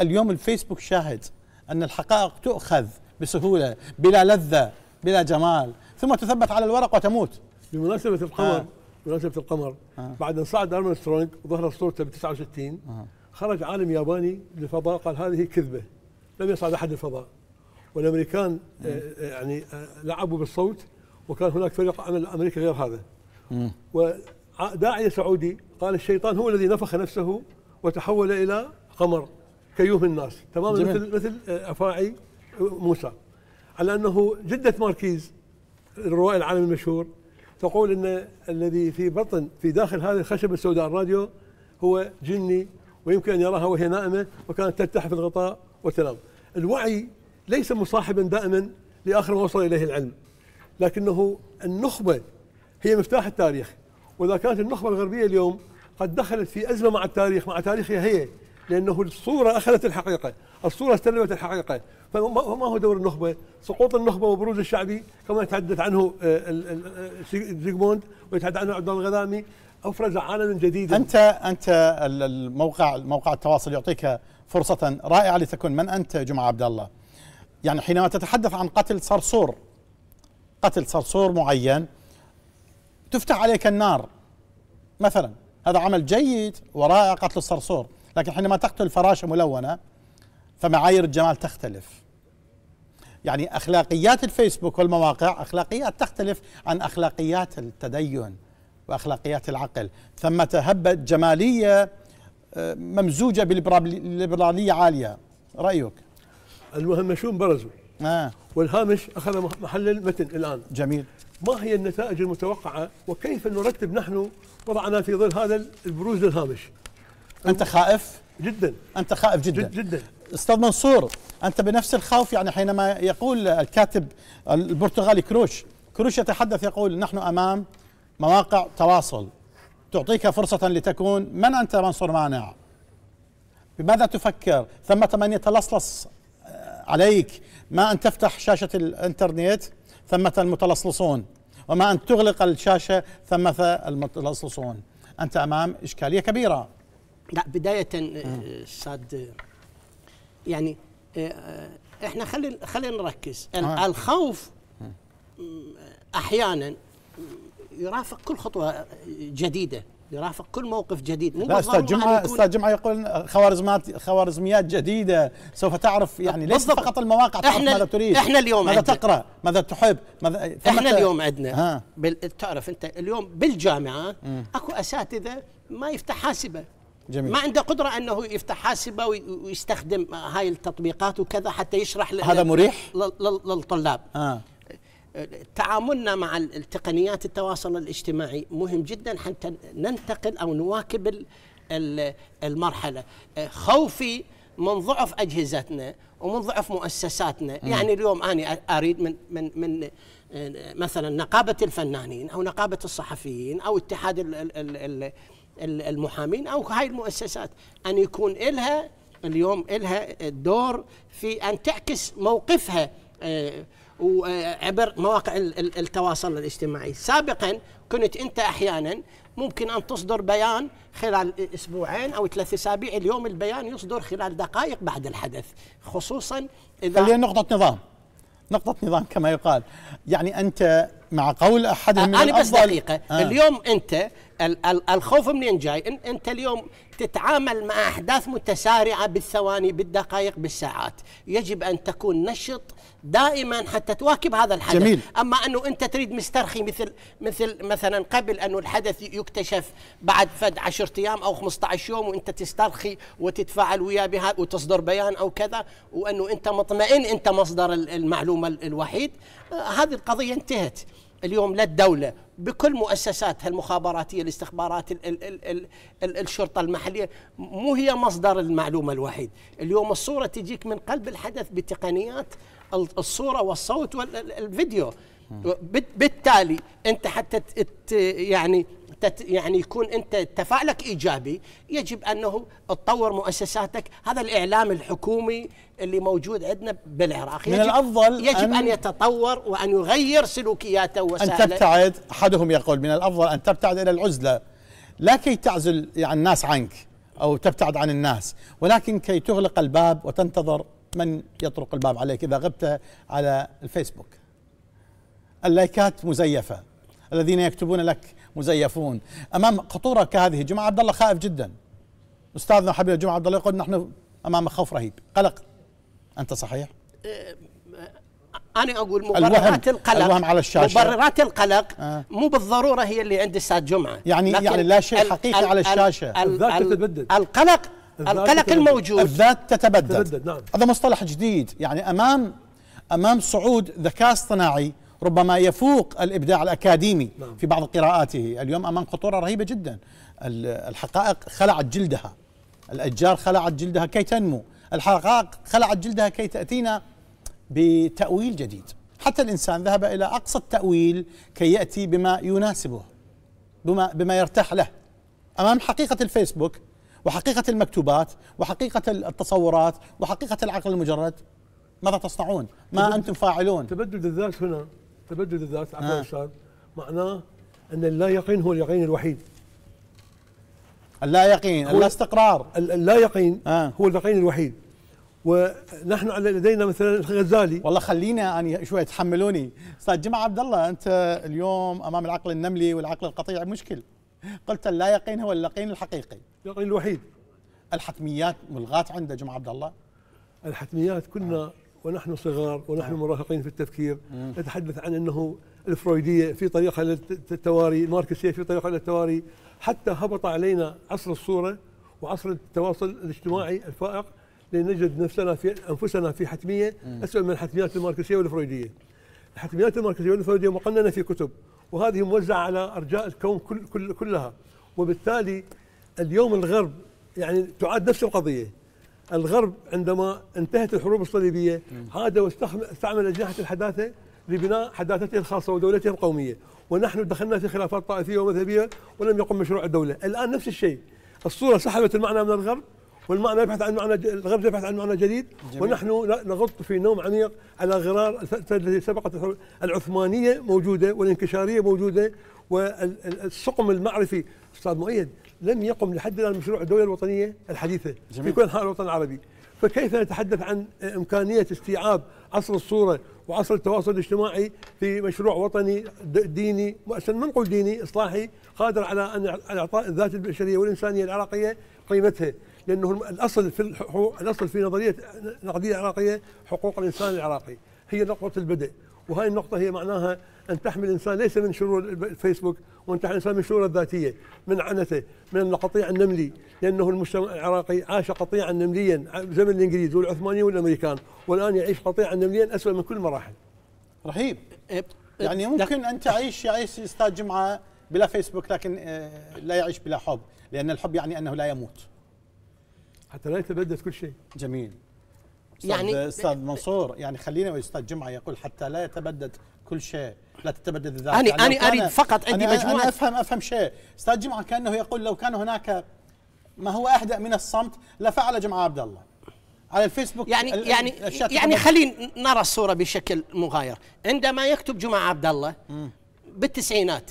اليوم الفيسبوك شاهد ان الحقائق تؤخذ بسهوله بلا لذه بلا جمال ثم تثبت على الورق وتموت بمناسبه القمر آه. بمناسبه القمر آه. بعد ان صعد ارمسترونج ظهر صورته ب 69 آه. خرج عالم ياباني للفضاء قال هذه كذبه لم يصعد احد الفضاء والامريكان آه، آه، يعني آه، لعبوا بالصوت وكان هناك فريق عمل امريكي غير هذا وداعيه سعودي قال الشيطان هو الذي نفخ نفسه وتحول الى قمر كيوم الناس تماما مثل مثل افاعي موسى على انه جده ماركيز الروائي العالمي المشهور تقول ان الذي في بطن في داخل هذه الخشبه السوداء الراديو هو جني ويمكن أن يراها وهي نائمة وكانت ترتاح في الغطاء وتنام الوعي ليس مصاحبا دائما لآخر ما وصل إليه العلم لكنه النخبة هي مفتاح التاريخ وإذا كانت النخبة الغربية اليوم قد دخلت في أزمة مع التاريخ مع تاريخها هي لأنه الصورة أخذت الحقيقة الصورة استلمت الحقيقة فما هو دور النخبة سقوط النخبة وبروز الشعبي كما يتحدث عنه زيغموند آه، ويتحدث عنه عبد الله الغلامي افرز عالما جديدا انت انت الموقع موقع التواصل يعطيك فرصه رائعه لتكون من انت جمعه عبد الله يعني حينما تتحدث عن قتل صرصور قتل صرصور معين تفتح عليك النار مثلا هذا عمل جيد ورائع قتل الصرصور لكن حينما تقتل فراشه ملونه فمعايير الجمال تختلف يعني اخلاقيات الفيسبوك والمواقع اخلاقيات تختلف عن اخلاقيات التدين وأخلاقيات العقل ثمة هبة جمالية آه، ممزوجة بليبرالية عالية رأيك المهمشون برزوا آه. والهامش أخذ محل المتن الآن جميل ما هي النتائج المتوقعة وكيف نرتب نحن وضعنا في ظل هذا البروز للهامش أنت خائف؟ جدا أنت خائف جدا جد جدا أستاذ منصور أنت بنفس الخوف يعني حينما يقول الكاتب البرتغالي كروش كروش يتحدث يقول نحن أمام مواقع تواصل تعطيك فرصة لتكون من أنت منصور مانع بماذا تفكر ثمة من يتلصلص آه، عليك ما أن تفتح شاشة الإنترنت ثمة المتلصلصون وما أن تغلق الشاشة ثمة المتلصلصون أنت أمام إشكالية كبيرة لا بداية آه، استاذ يعني آه، احنا خلينا خلينا نركز الخوف احيانا يرافق كل خطوه جديده يرافق كل موقف جديد لا استاذ جمعه استاذ جمعه يقول خوارزميات خوارزميات جديده سوف تعرف يعني ليس فقط المواقع تعرف احنا ماذا تريد احنا اليوم ماذا عندنا. تقرا ماذا تحب ماذا احنا اليوم عندنا تعرف انت اليوم بالجامعه م. اكو اساتذه ما يفتح حاسبه جميل. ما عنده قدرة أنه يفتح حاسبة ويستخدم هاي التطبيقات وكذا حتى يشرح هذا مريح للطلاب آه. تعاملنا مع التقنيات التواصل الاجتماعي مهم جدا حتى ننتقل او نواكب المرحله خوفي من ضعف اجهزتنا ومن ضعف مؤسساتنا مم. يعني اليوم انا اريد من من من مثلا نقابه الفنانين او نقابه الصحفيين او اتحاد المحامين او هاي المؤسسات ان يكون لها اليوم لها دور في ان تعكس موقفها آه، وعبر مواقع التواصل الاجتماعي سابقا كنت انت احيانا ممكن ان تصدر بيان خلال اسبوعين او ثلاث اسابيع اليوم البيان يصدر خلال دقائق بعد الحدث خصوصا اذا هي نقطه نظام نقطة نظام كما يقال يعني أنت مع قول احد من أنا بس دقيقة آه. اليوم أنت الخوف منين جاي أنت اليوم تتعامل مع أحداث متسارعة بالثواني بالدقائق بالساعات يجب أن تكون نشط دائما حتى تواكب هذا الحدث جميل. اما انه انت تريد مسترخي مثل مثل مثلا قبل انه الحدث يكتشف بعد فد 10 ايام او 15 يوم وانت تسترخي وتتفاعل وياه بها وتصدر بيان او كذا وانه انت مطمئن انت مصدر المعلومه الوحيد آه، هذه القضيه انتهت اليوم للدولة بكل مؤسساتها المخابراتية الاستخبارات الـ الـ الـ الـ الـ الشرطة المحلية مو هي مصدر المعلومة الوحيد اليوم الصورة تجيك من قلب الحدث بتقنيات الصوره والصوت والفيديو بالتالي انت حتى يعني يعني يكون انت تفاعلك ايجابي يجب انه تطور مؤسساتك هذا الاعلام الحكومي اللي موجود عندنا بالعراق من يجب الافضل يجب ان, أن يتطور وان يغير سلوكياته وسائله ان تبتعد احدهم يقول من الافضل ان تبتعد الى العزله لا كي تعزل يعني الناس عنك او تبتعد عن الناس ولكن كي تغلق الباب وتنتظر من يطرق الباب عليك إذا غبت على الفيسبوك اللايكات مزيفة الذين يكتبون لك مزيفون أمام خطورة كهذه جمعه عبد الله خائف جدا أستاذنا حبيب جمعه عبد الله يقول نحن أمام خوف رهيب قلق أنت صحيح؟ أنا أقول مبررات الوهم القلق الوهم على الشاشة مبررات القلق آه. مو بالضرورة هي اللي عند أستاذ جمعة يعني يعني لا شيء حقيقي على الشاشة الذاكرة تتبدد القلق القلق الموجود الذات تتبدد, تتبدد نعم. هذا مصطلح جديد يعني أمام أمام صعود ذكاء اصطناعي ربما يفوق الإبداع الأكاديمي نعم. في بعض قراءاته اليوم أمام خطورة رهيبة جدا الحقائق خلعت جلدها الأشجار خلعت جلدها كي تنمو الحقائق خلعت جلدها كي تأتينا بتأويل جديد حتى الإنسان ذهب إلى أقصى التأويل كي يأتي بما يناسبه بما, بما يرتاح له أمام حقيقة الفيسبوك وحقيقة المكتوبات وحقيقة التصورات وحقيقة العقل المجرد ماذا تصنعون؟ ما أنتم فاعلون؟ تبدد الذات هنا تبدد الذات عفوا آه. معناه أن اللا يقين هو اليقين الوحيد اللا يقين اللا استقرار اللا يقين آه. هو اليقين الوحيد ونحن لدينا مثلا الغزالي والله خلينا اني شوي تحملوني استاذ جمع عبد الله انت اليوم امام العقل النملي والعقل القطيع مشكل [laughs] قلت لا يقين هو اليقين الحقيقي اليقين الوحيد الحتميات ملغاة عند جمع عبد الله الحتميات كنا آه. ونحن صغار ونحن آه. مراهقين في التفكير مم. آه. نتحدث عن انه الفرويديه في طريقه للتواري الماركسيه في طريقه للتواري حتى هبط علينا عصر الصوره وعصر التواصل الاجتماعي آه. الفائق لنجد نفسنا في انفسنا في حتميه آه. اسوء من الحتميات الماركسيه والفرويديه. الحتميات الماركسيه والفرويديه مقننه في كتب وهذه موزعه على ارجاء الكون كل كل كلها وبالتالي اليوم الغرب يعني تعاد نفس القضيه الغرب عندما انتهت الحروب الصليبيه هذا واستعمل اجنحه الحداثه لبناء حداثته الخاصه ودولته القوميه ونحن دخلنا في خلافات طائفيه ومذهبيه ولم يقم مشروع الدوله الان نفس الشيء الصوره سحبت المعنى من الغرب والمعنى يبحث عن معنى الغرب يبحث عن معنى جديد جميل. ونحن نغط في نوم عميق على غرار التي سبقت العثمانيه موجوده والانكشاريه موجوده والسقم المعرفي استاذ مؤيد لم يقم لحد الان مشروع الدوله الوطنيه الحديثه جميل. في كل انحاء الوطن العربي فكيف نتحدث عن امكانيه استيعاب عصر الصوره وعصر التواصل الاجتماعي في مشروع وطني ديني مؤسسا ما نقول ديني اصلاحي قادر على ان اعطاء الذات البشريه والانسانيه العراقيه قيمتها لانه الاصل في الاصل في نظريه النقديه العراقيه حقوق الانسان العراقي هي نقطه البدء وهي النقطه هي معناها ان تحمي الانسان ليس من شرور الفيسبوك وان تحمي الانسان من شرور الذاتيه من عنته من القطيع النملي لانه المجتمع العراقي عاش قطيعا نمليا زمن الانجليز والعثمانيين والامريكان والان يعيش قطيعا نمليا اسوء من كل مراحل رهيب يعني ممكن ان تعيش يعيش استاذ جمعه بلا فيسبوك لكن آه، لا يعيش بلا حب لان الحب يعني انه لا يموت حتى لا يتبدد كل شيء جميل يعني استاذ منصور يعني خلينا استاذ جمعه يقول حتى لا يتبدد كل شيء لا تتبدد الذات انا يعني انا اريد فقط عندي مجموعه أنا افهم افهم شيء استاذ جمعه كانه يقول لو كان هناك ما هو اهدى من الصمت لفعل جمعه عبد الله على الفيسبوك يعني يعني يعني خلينا نرى الصوره بشكل مغاير عندما يكتب جمعه عبد الله بالتسعينات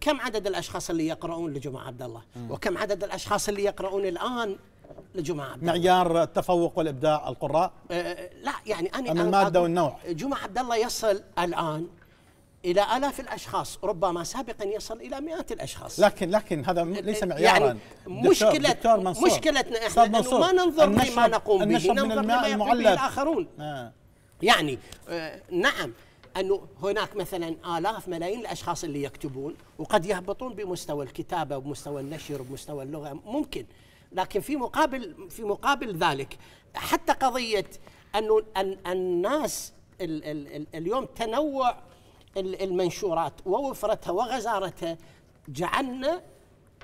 كم عدد الاشخاص اللي يقرؤون لجمعه عبد الله وكم عدد الاشخاص اللي يقرؤون الان لجمعة عبد الله معيار التفوق والإبداع القراء؟ أه, أه، لا يعني أنا أم المادة والنوع؟ جمعة عبد الله يصل الآن إلى آلاف الأشخاص ربما سابقا يصل إلى مئات الأشخاص لكن لكن هذا ليس يعني معيارا يعني مشكلة دكتور منصور مشكلتنا إحنا انه ما ننظر لما نقوم به ننظر لما يقوم به الآخرون آه. يعني آه نعم انه هناك مثلا الاف ملايين الاشخاص اللي يكتبون وقد يهبطون بمستوى الكتابه وبمستوى النشر وبمستوى اللغه ممكن لكن في مقابل في مقابل ذلك حتى قضيه انه أن الناس اليوم تنوع المنشورات ووفرتها وغزارتها جعلنا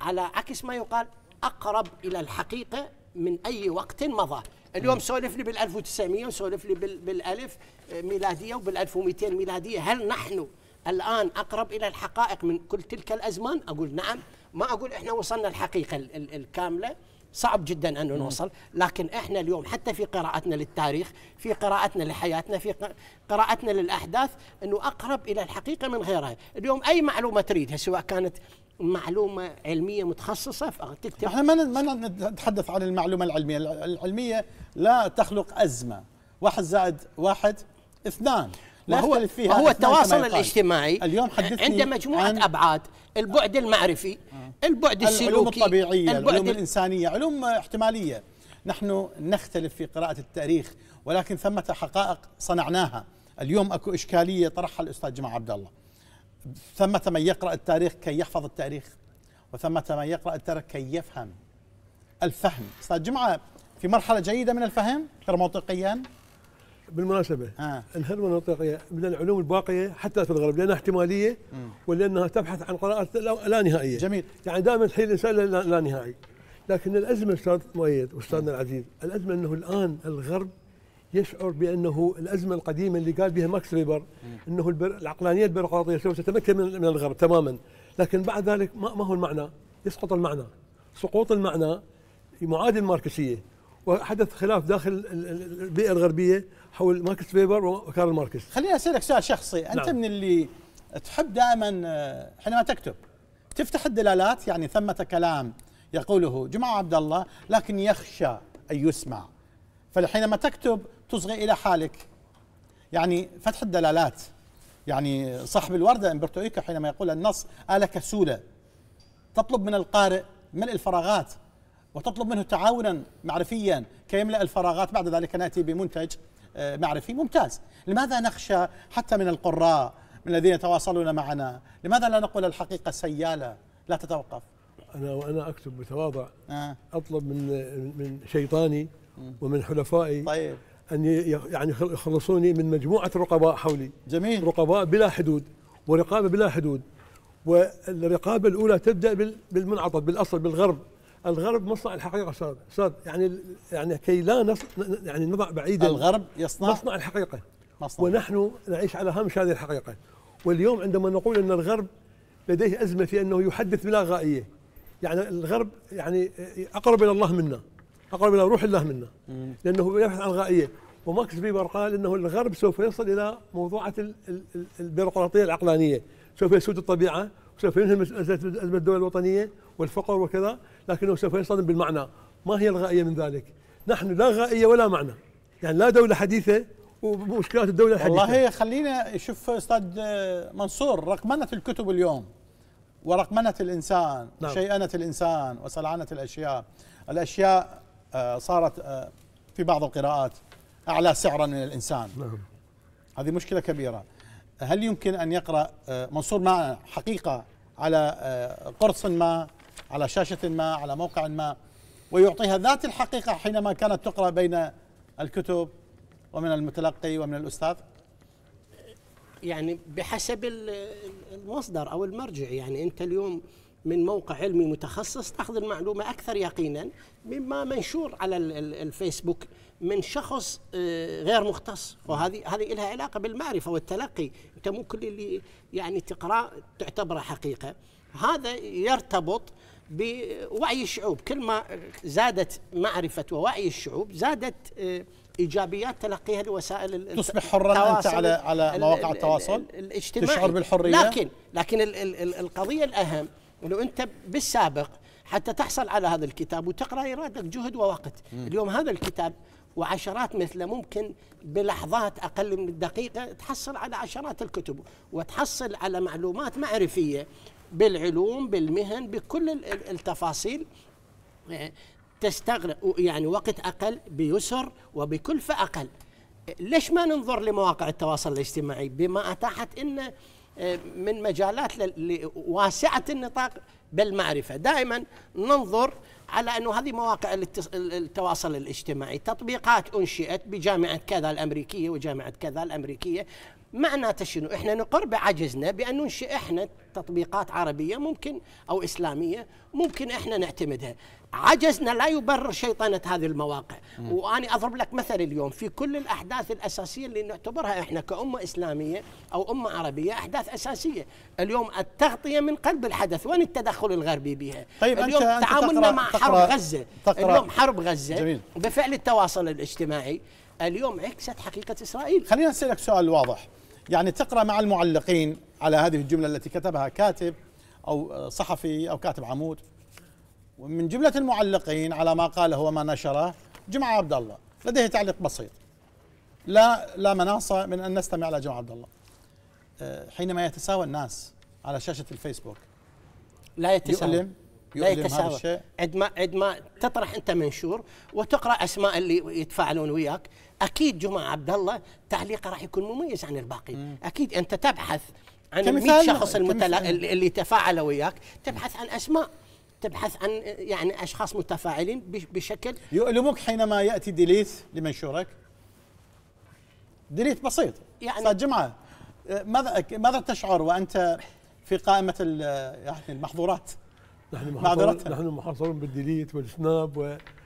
على عكس ما يقال اقرب الى الحقيقه من اي وقت مضى اليوم سولف لي بال1900 وسولف لي بالالف ميلاديه وبال1200 ميلاديه هل نحن الان اقرب الى الحقائق من كل تلك الازمان اقول نعم ما اقول احنا وصلنا الحقيقه الكامله صعب جدا أن نوصل لكن إحنا اليوم حتى في قراءتنا للتاريخ في قراءتنا لحياتنا في قراءتنا للأحداث أنه أقرب إلى الحقيقة من غيرها اليوم أي معلومة تريدها سواء كانت معلومة علمية متخصصة فتكتب احنا ما ما نتحدث عن المعلومة العلمية، العلمية لا تخلق أزمة، واحد زائد واحد اثنان لا هو فيها هو التواصل الاجتماعي اليوم حدثني عنده مجموعة عن أبعاد البعد المعرفي آه. البعد السلوكي العلوم الطبيعية العلوم الإنسانية علوم احتمالية نحن نختلف في قراءة التاريخ ولكن ثمة حقائق صنعناها اليوم أكو إشكالية طرحها الأستاذ جمال عبد الله ثمة من يقرأ التاريخ كي يحفظ التاريخ وثمة من يقرأ التاريخ كي يفهم الفهم أستاذ جمعة في مرحلة جيدة من الفهم غير منطقيا بالمناسبه آه. الهرمه المنطقيه من العلوم الباقيه حتى في الغرب لانها احتماليه ولانها تبحث عن قراءات لا نهائيه جميل يعني دائما تحيل الانسان لا نهائي لكن الازمه استاذ مؤيد استاذنا العزيز الازمه انه الان الغرب يشعر بانه الازمه القديمه اللي قال بها ماكس ويبر انه البر... العقلانيه البيروقراطيه سوف تتمكن من, من الغرب تماما لكن بعد ذلك ما, ما هو المعنى؟ يسقط المعنى سقوط المعنى معادي الماركسيه وحدث خلاف داخل البيئه الغربيه حول ماركس فيبر وكارل ماركس خليني اسالك سؤال شخصي انت نعم. من اللي تحب دائما آه، حينما تكتب تفتح الدلالات يعني ثمة كلام يقوله جمعة عبد الله لكن يخشى أن يسمع فحينما تكتب تصغي إلى حالك يعني فتح الدلالات يعني صاحب الوردة أمبرتو إيكو حينما يقول النص آلة كسولة تطلب من القارئ ملء الفراغات وتطلب منه تعاونا معرفيا كيملأ الفراغات بعد ذلك نأتي بمنتج آه، معرفي ممتاز لماذا نخشى حتى من القراء من الذين يتواصلون معنا لماذا لا نقول الحقيقة سيالة لا تتوقف أنا وأنا أكتب بتواضع آه. أطلب من من شيطاني ومن حلفائي طيب أن يعني يخلصوني من مجموعة رقباء حولي جميل رقباء بلا حدود ورقابة بلا حدود والرقابة الأولى تبدأ بالمنعطف بالأصل بالغرب الغرب مصنع الحقيقه استاذ استاذ يعني يعني كي لا نص يعني نضع بعيدا الغرب يصنع مصنع الحقيقه مصنع. ونحن نعيش على هامش هذه الحقيقه واليوم عندما نقول ان الغرب لديه ازمه في انه يحدث بلا غائيه يعني الغرب يعني اقرب الى الله منا اقرب الى روح الله منا لانه يبحث عن غائيه وماكس بيبر قال انه الغرب سوف يصل الى موضوعه البيروقراطيه العقلانيه سوف يسود الطبيعه وسوف ينهي ازمه الدول الوطنيه والفقر وكذا لكنه سوف يصطدم بالمعنى ما هي الغائية من ذلك نحن لا غائية ولا معنى يعني لا دولة حديثة ومشكلات الدولة الحديثة والله خلينا شوف أستاذ منصور رقمنة الكتب اليوم ورقمنة الإنسان نعم. شيئنة الإنسان وسلعنة الأشياء الأشياء آه، صارت آه، في بعض القراءات أعلى سعرا من الإنسان نعم. هذه مشكلة كبيرة هل يمكن أن يقرأ آه، منصور ما حقيقة على قرص ما على شاشة ما على موقع ما ويعطيها ذات الحقيقة حينما كانت تقرأ بين الكتب ومن المتلقي ومن الأستاذ يعني بحسب المصدر أو المرجع يعني أنت اليوم من موقع علمي متخصص تاخذ المعلومه اكثر يقينا مما منشور على الفيسبوك من شخص آه، غير مختص وهذه هذه لها علاقه بالمعرفه والتلقي انت مو كل اللي يعني تقرا تعتبره حقيقه هذا يرتبط بوعي الشعوب كل ما زادت معرفة ووعي الشعوب زادت آه، ايجابيات تلقيها لوسائل تصبح حرا انت على على مواقع التواصل الاجتماعي تشعر بالحريه لكن لكن القضيه الاهم أنه انت بالسابق حتى تحصل على هذا الكتاب وتقرا إرادك جهد ووقت م. اليوم هذا الكتاب وعشرات مثله ممكن بلحظات اقل من دقيقه تحصل على عشرات الكتب وتحصل على معلومات معرفيه بالعلوم بالمهن بكل التفاصيل آه، تستغرق يعني وقت اقل بيسر وبكلفه اقل. ليش ما ننظر لمواقع التواصل الاجتماعي بما اتاحت ان آه، من مجالات واسعه النطاق بالمعرفه، دائما ننظر على انه هذه مواقع التواصل الاجتماعي، تطبيقات انشئت بجامعه كذا الامريكيه وجامعه كذا الامريكيه معناته شنو؟ احنا نقر بعجزنا بان ننشئ احنا تطبيقات عربيه ممكن او اسلاميه ممكن احنا نعتمدها. عجزنا لا يبرر شيطنه هذه المواقع، واني اضرب لك مثل اليوم في كل الاحداث الاساسيه اللي نعتبرها احنا كامه اسلاميه او امه عربيه احداث اساسيه، اليوم التغطيه من قلب الحدث، وين التدخل الغربي بها؟ طيب اليوم أنت تعاملنا تقرأ مع تقرأ حرب غزه، تقرأ اليوم حرب غزه جميل. بفعل التواصل الاجتماعي اليوم عكست حقيقه اسرائيل. خلينا اسالك سؤال واضح. يعني تقرا مع المعلقين على هذه الجمله التي كتبها كاتب او صحفي او كاتب عمود ومن جمله المعلقين على ما قاله وما نشره جمعه عبد الله لديه تعليق بسيط لا لا مناص من ان نستمع الى جمعه عبد الله آه، حينما يتساوى الناس على شاشه الفيسبوك لا يتساوى يؤلم لا يتساوى عندما عندما تطرح انت منشور وتقرا اسماء اللي يتفاعلون وياك اكيد جمعه عبد الله تعليقه راح يكون مميز عن الباقي مم. اكيد انت تبحث عن ال شخص المتلا... اللي تفاعلوا وياك تبحث عن اسماء تبحث عن يعني اشخاص متفاعلين بشكل يؤلمك حينما ياتي ديليت لمنشورك ديليت بسيط يعني استاذ جمعه آه، ماذا ماذا تشعر وانت في قائمه آه، يعني المحظورات نحن محاصرون نحن محاصرون بالديليت والسناب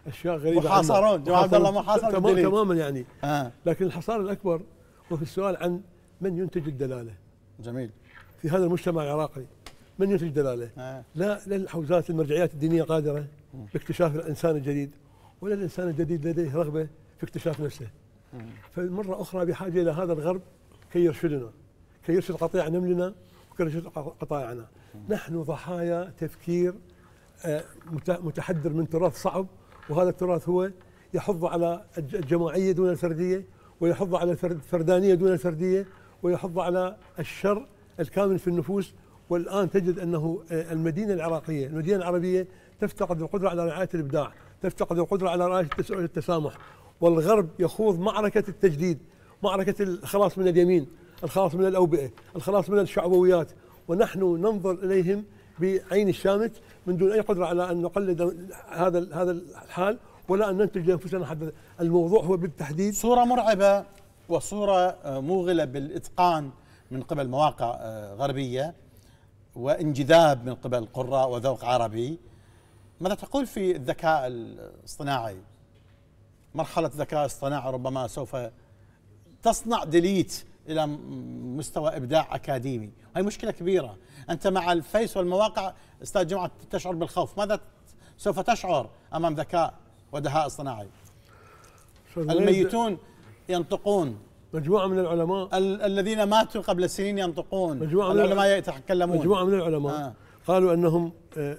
واشياء غريبه محاصرون جو عبد الله محاصر تمام تماما يعني آه. لكن الحصار الاكبر هو في السؤال عن من ينتج الدلاله جميل في هذا المجتمع العراقي من ينتج دلاله؟ آه. لا لا الحوزات المرجعيات الدينيه قادره باكتشاف الانسان الجديد ولا الانسان الجديد لديه رغبه في اكتشاف نفسه. فمره اخرى بحاجه الى هذا الغرب كي يرشدنا كي يرشد قطيع نملنا وكي يرشد قطائعنا. نحن ضحايا تفكير آه، متحدر من تراث صعب وهذا التراث هو يحض على الجماعيه دون الفرديه ويحض على الفردانيه دون الفرديه ويحض على الشر الكامن في النفوس والان تجد انه آه، المدينه العراقيه، المدينه العربيه تفتقد القدره على رعايه الابداع، تفتقد القدره على رعايه التسامح، والغرب يخوض معركه التجديد، معركه الخلاص من اليمين، الخلاص من الاوبئه، الخلاص من الشعبويات، ونحن ننظر اليهم بعين الشامت من دون اي قدره على ان نقلد هذا هذا الحال ولا ان ننتج لانفسنا حد الموضوع هو بالتحديد صوره مرعبه وصوره آه، موغله بالاتقان من قبل مواقع آه، غربيه وانجذاب من قبل قراء وذوق عربي ماذا تقول في الذكاء الاصطناعي مرحله الذكاء الاصطناعي ربما سوف تصنع ديليت الى مستوى ابداع اكاديمي هاي مشكله كبيره انت مع الفيس والمواقع استاذ جمعه تشعر بالخوف ماذا سوف تشعر امام ذكاء ودهاء اصطناعي الميتون ينطقون مجموعة من العلماء ال الذين ماتوا قبل سنين ينطقون مجموعة من العلماء يتكلمون مجموعة من العلماء آه. قالوا أنهم آه،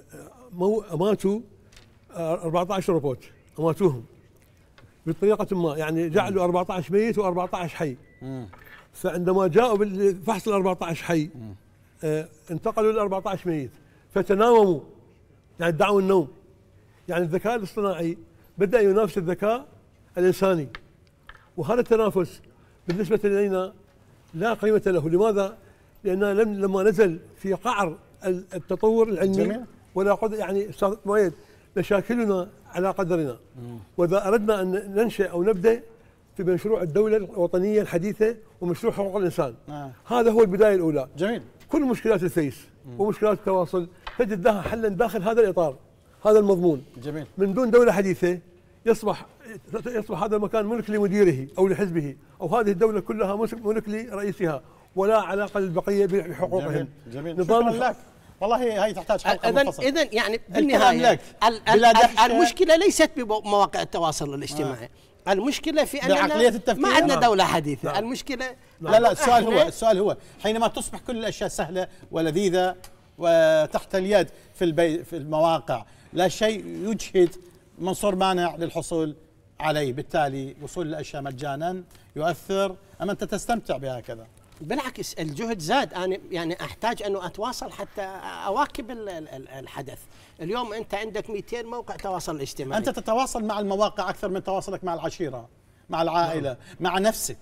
مو ماتوا 14 آه، روبوت ماتوهم بطريقة ما يعني جعلوا 14 ميت و14 حي مم. فعندما جاءوا بالفحص ال 14 حي آه انتقلوا ل 14 ميت فتناوموا يعني ادعوا النوم يعني الذكاء الاصطناعي بدا ينافس الذكاء الانساني وهذا التنافس بالنسبه الينا لا قيمه له لماذا؟ لان لم لما نزل في قعر التطور العلمي جميل. ولا قد يعني استاذ مؤيد مشاكلنا على قدرنا واذا اردنا ان ننشئ او نبدا في مشروع الدولة الوطنية الحديثة ومشروع حقوق الإنسان آه. هذا هو البداية الأولى جميل كل مشكلات الفيس ومشكلات التواصل تجد لها حلا داخل هذا الإطار هذا المضمون جميل من دون دولة حديثة يصبح يصبح هذا المكان ملك لمديره أو لحزبه أو هذه الدولة كلها ملك لرئيسها ولا علاقة للبقية بحقوقهم جميل, جميل. نظام شكرا لك والله هي تحتاج حلقه مخصصة اذا يعني بالنهايه المشكله ليست بمواقع التواصل الاجتماعي آه. المشكله في اننا بعقليه التفكير ما عندنا نعم. دوله حديثه لا. نعم. المشكله لا لا السؤال هو السؤال هو حينما تصبح كل الاشياء سهله ولذيذه وتحت اليد في البي في المواقع لا شيء يجهد منصور مانع للحصول عليه بالتالي وصول الاشياء مجانا يؤثر ام انت تستمتع بهكذا بالعكس الجهد زاد انا يعني احتاج انه اتواصل حتى اواكب الحدث اليوم انت عندك 200 موقع تواصل اجتماعي انت تتواصل مع المواقع اكثر من تواصلك مع العشيره مع العائله نعم. مع نفسك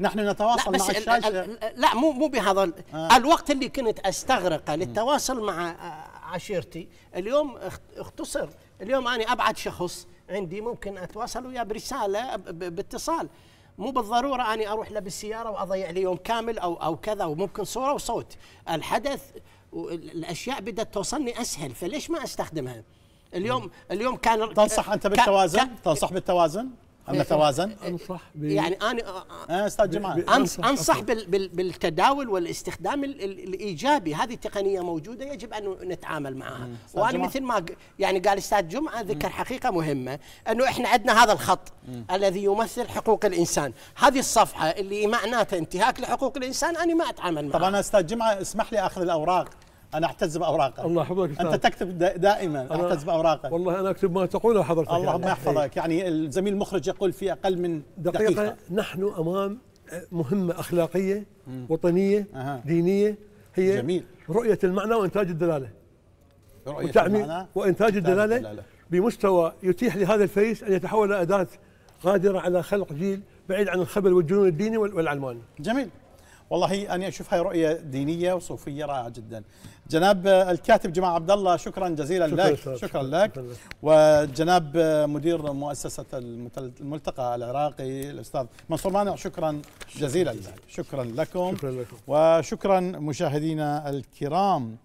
نحن نتواصل مع الشاشه لا مو مو بهذا آه. الوقت اللي كنت استغرقه للتواصل مع آه، عشيرتي اليوم اختصر اليوم انا ابعد شخص عندي ممكن اتواصل وياه برساله باتصال مو بالضروره اني اروح له بالسياره واضيع لي يوم كامل او او كذا وممكن صوره وصوت الحدث الاشياء بدات توصلني اسهل فليش ما استخدمها اليوم اليوم كان تنصح انت بالتوازن تنصح بالتوازن ان نتوازن؟ انصح يعني انا آه، استاذ جمال انصح بالتداول والاستخدام الايجابي هذه التقنيه موجوده يجب ان نتعامل معها وانا مثل ما يعني قال استاذ جمعه ذكر حقيقه مهمه انه احنا عندنا هذا الخط الذي يمثل حقوق الانسان هذه الصفحه اللي معناتها انتهاك لحقوق الانسان انا ما اتعامل معها طبعا استاذ جمعه اسمح لي اخذ الاوراق انا اعتز باوراقك الله يحفظك انت تكتب دائما اعتز باوراقك والله انا اكتب ما تقوله حضرتك اللهم يعني. يحفظك يعني الزميل المخرج يقول في اقل من دقيقه, دقيقة. نحن امام مهمه اخلاقيه مم. وطنيه أه. دينيه هي جميل. رؤيه المعنى وانتاج الدلاله رؤيه المعنى وانتاج الدلاله, الدلالة. بمستوى يتيح لهذا الفيس ان يتحول الى اداه قادره على خلق جيل بعيد عن الخبل والجنون الديني والعلماني جميل والله أنا هاي رؤية دينية وصوفية رائعة جدا جناب الكاتب جماعة عبد الله شكرا جزيلا شكرا لك شكرا, شكرا لك وجناب مدير مؤسسة الملتقى العراقي الأستاذ منصور مانع شكرا جزيلا لك شكرا لكم, شكرا لكم. وشكرا مشاهدينا الكرام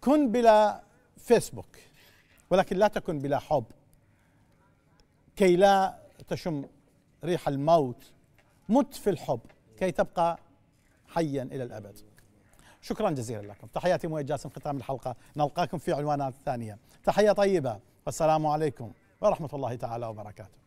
كن بلا فيسبوك ولكن لا تكن بلا حب كي لا تشم ريح الموت مت في الحب كي تبقى حيا إلى الأبد شكرا جزيلا لكم تحياتي جاسم ختام الحلقة نلقاكم في عنوانات ثانية تحية طيبة والسلام عليكم ورحمة الله تعالى وبركاته